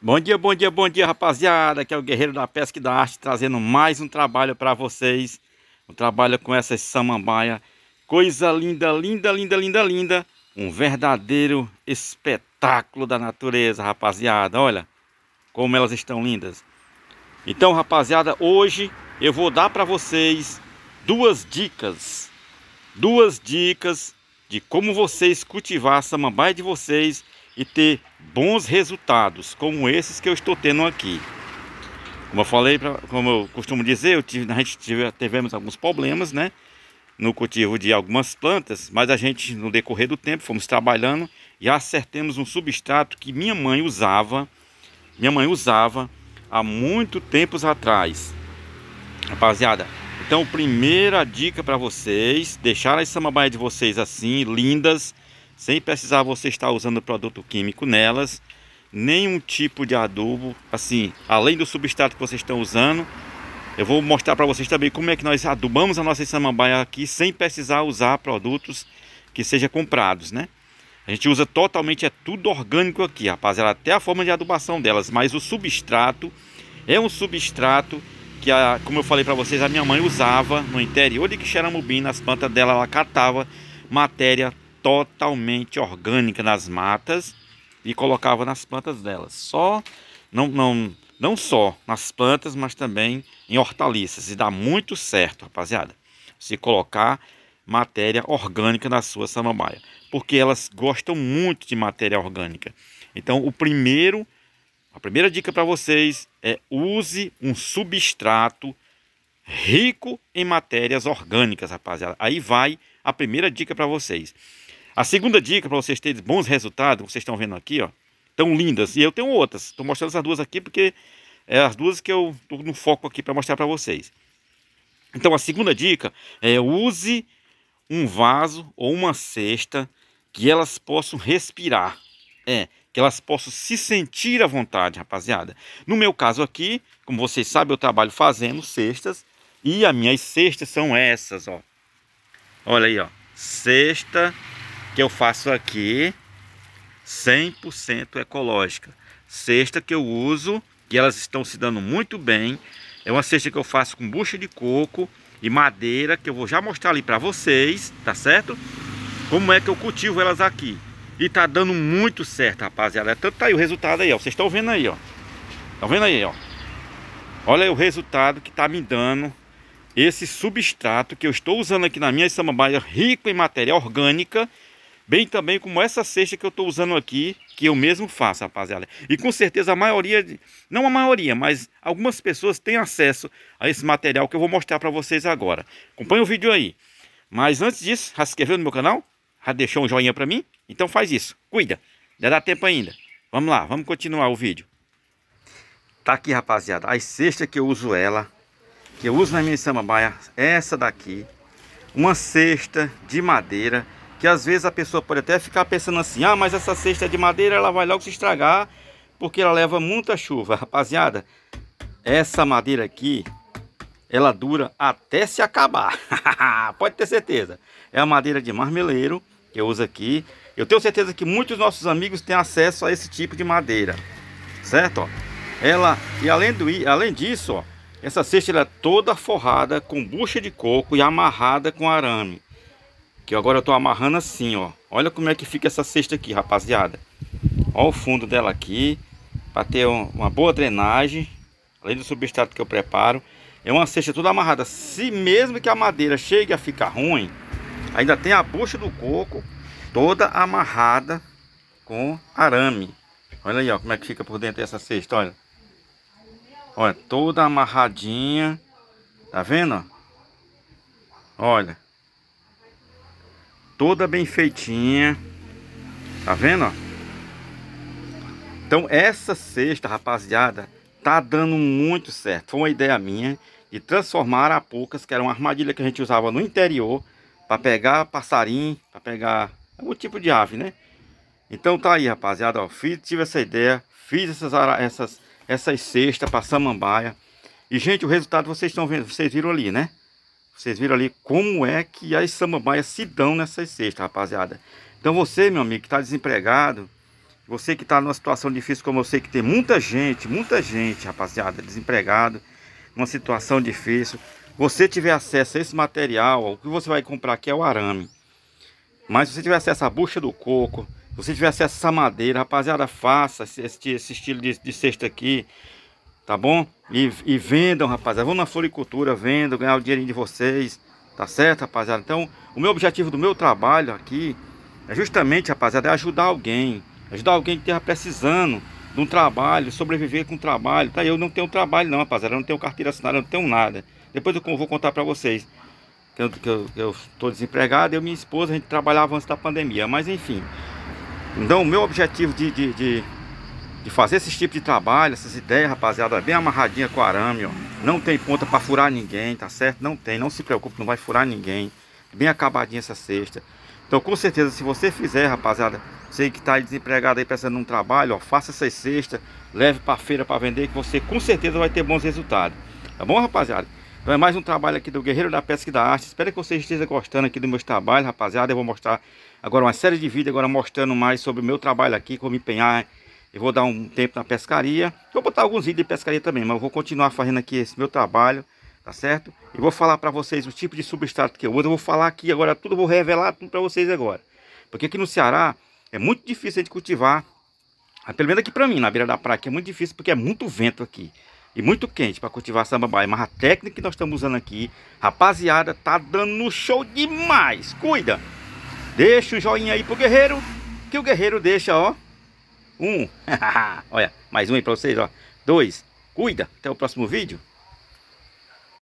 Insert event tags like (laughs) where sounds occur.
Bom dia, bom dia, bom dia, rapaziada. Aqui é o Guerreiro da Pesca e da Arte trazendo mais um trabalho para vocês. Um trabalho com essa samambaia. Coisa linda, linda, linda, linda, linda. Um verdadeiro espetáculo da natureza, rapaziada. Olha como elas estão lindas. Então, rapaziada, hoje eu vou dar para vocês duas dicas. Duas dicas de como vocês cultivar a samambaia de vocês e ter bons resultados, como esses que eu estou tendo aqui. Como eu falei, como eu costumo dizer, eu tive, a gente tive, tivemos alguns problemas, né? No cultivo de algumas plantas, mas a gente, no decorrer do tempo, fomos trabalhando e acertamos um substrato que minha mãe usava, minha mãe usava há muito tempos atrás. Rapaziada, então primeira dica para vocês, deixar as samambaias de vocês assim, lindas, sem precisar você estar usando produto químico nelas, nenhum tipo de adubo, assim, além do substrato que vocês estão usando. Eu vou mostrar para vocês também como é que nós adubamos a nossa samambaia aqui sem precisar usar produtos que sejam comprados, né? A gente usa totalmente, é tudo orgânico aqui, rapaziada, até a forma de adubação delas, mas o substrato é um substrato que, a, como eu falei para vocês, a minha mãe usava no interior de Quixeramobim, nas plantas dela, ela catava matéria totalmente orgânica nas matas e colocava nas plantas delas. Só não, não, não só nas plantas, mas também em hortaliças. E dá muito certo, rapaziada, se colocar matéria orgânica na sua samambaia, porque elas gostam muito de matéria orgânica. Então, o primeiro, a primeira dica para vocês é use um substrato rico em matérias orgânicas, rapaziada. Aí vai a primeira dica para vocês. A segunda dica para vocês terem bons resultados, vocês estão vendo aqui, ó, tão lindas. E eu tenho outras. Estou mostrando essas duas aqui porque é as duas que eu estou no foco aqui para mostrar para vocês. Então a segunda dica é use um vaso ou uma cesta que elas possam respirar. É, que elas possam se sentir à vontade, rapaziada. No meu caso aqui, como vocês sabem, eu trabalho fazendo cestas e as minhas cestas são essas, ó. Olha aí, ó. Cesta que eu faço aqui 100% ecológica. Cesta que eu uso, e elas estão se dando muito bem. É uma cesta que eu faço com bucha de coco e madeira, que eu vou já mostrar ali para vocês, tá certo? Como é que eu cultivo elas aqui. E tá dando muito certo, rapaziada. É tanto tá aí o resultado aí, ó. Vocês estão vendo aí, ó. Estão vendo aí, ó. Olha aí o resultado que tá me dando esse substrato que eu estou usando aqui na minha samambaia, rico em matéria orgânica, Bem também como essa cesta que eu estou usando aqui, que eu mesmo faço, rapaziada. E com certeza a maioria, não a maioria, mas algumas pessoas têm acesso a esse material que eu vou mostrar para vocês agora. Acompanhe o vídeo aí. Mas antes disso, já se inscreveu no meu canal? Já deixou um joinha para mim? Então faz isso, cuida, já dá tempo ainda. Vamos lá, vamos continuar o vídeo. Tá aqui, rapaziada, a cesta que eu uso ela, que eu uso na minha samambaia, essa daqui. Uma cesta de madeira que às vezes a pessoa pode até ficar pensando assim, ah, mas essa cesta é de madeira ela vai logo se estragar porque ela leva muita chuva. (laughs) Rapaziada, essa madeira aqui, ela dura até se acabar. (laughs) pode ter certeza. É a madeira de marmeleiro que eu uso aqui. Eu tenho certeza que muitos nossos amigos têm acesso a esse tipo de madeira, certo? Ó, ela, e além, do, além disso, ó, essa cesta é toda forrada com bucha de coco e amarrada com arame. Que agora eu tô amarrando assim, ó. Olha como é que fica essa cesta aqui, rapaziada. Ó o fundo dela aqui. Pra ter uma boa drenagem. Além do substrato que eu preparo. É uma cesta toda amarrada. Se mesmo que a madeira chegue a ficar ruim, ainda tem a bucha do coco toda amarrada com arame. Olha aí, ó, como é que fica por dentro dessa cesta, olha. Olha, toda amarradinha. Tá vendo? Olha toda bem feitinha. Tá vendo, ó? Então essa cesta, rapaziada, tá dando muito certo. Foi uma ideia minha de transformar arapucas, que era uma armadilha que a gente usava no interior, para pegar passarinho, para pegar algum tipo de ave, né? Então tá aí, rapaziada, ó, fiz, tive essa ideia, fiz essas, essas, essas cestas para samambaia. E, gente, o resultado vocês estão vendo, vocês viram ali, né? Vocês viram ali como é que as samambaias se dão nessas cestas, rapaziada. Então você, meu amigo, que está desempregado, você que está numa situação difícil, como eu sei que tem muita gente, muita gente, rapaziada, desempregado, numa situação difícil. Você tiver acesso a esse material, o que você vai comprar aqui é o arame. Mas se você tiver acesso à bucha do coco, se você tiver acesso a essa madeira, rapaziada, faça esse, esse estilo de, de cesta aqui, tá bom? E, e vendam, rapaziada. Vão na floricultura, vendam, ganhar o dinheirinho de vocês. Tá certo, rapaziada? Então, o meu objetivo do meu trabalho aqui é justamente, rapaziada, é ajudar alguém. Ajudar alguém que esteja precisando de um trabalho, sobreviver com um trabalho. Tá? Eu não tenho trabalho não, rapaziada. Eu não tenho carteira assinada, eu não tenho nada. Depois eu vou contar para vocês que eu estou desempregado, eu e minha esposa, a gente trabalhava antes da pandemia, mas enfim. Então, o meu objetivo de, de, de de fazer esse tipo de trabalho, essas ideias, rapaziada, bem amarradinha com arame, ó. Não tem ponta para furar ninguém, tá certo? Não tem, não se preocupe, não vai furar ninguém. Bem acabadinha essa cesta. Então, com certeza, se você fizer, rapaziada, você que tá desempregado aí pensando num trabalho, ó, faça essas cestas, leve para feira para vender que você com certeza vai ter bons resultados. Tá bom, rapaziada? Então é mais um trabalho aqui do Guerreiro da Pesca e da Arte. Espero que vocês estejam gostando aqui dos meus trabalhos, rapaziada. Eu vou mostrar agora uma série de vídeos, agora mostrando mais sobre o meu trabalho aqui, como empenhar eu vou dar um tempo na pescaria. Vou botar alguns vídeos de pescaria também, mas eu vou continuar fazendo aqui esse meu trabalho, tá certo? E vou falar para vocês o tipo de substrato que eu uso. Eu vou falar aqui agora tudo, vou revelar tudo para vocês agora. Porque aqui no Ceará é muito difícil de cultivar, ah, pelo menos aqui para mim, na beira da praia, é muito difícil porque é muito vento aqui. E muito quente para cultivar samambaia. Mas a técnica que nós estamos usando aqui, rapaziada, tá dando show demais. Cuida! Deixa o joinha aí pro guerreiro, que o guerreiro deixa, ó. Um. (laughs) Olha, mais um aí pra vocês, ó. Dois. Cuida. Até o próximo vídeo.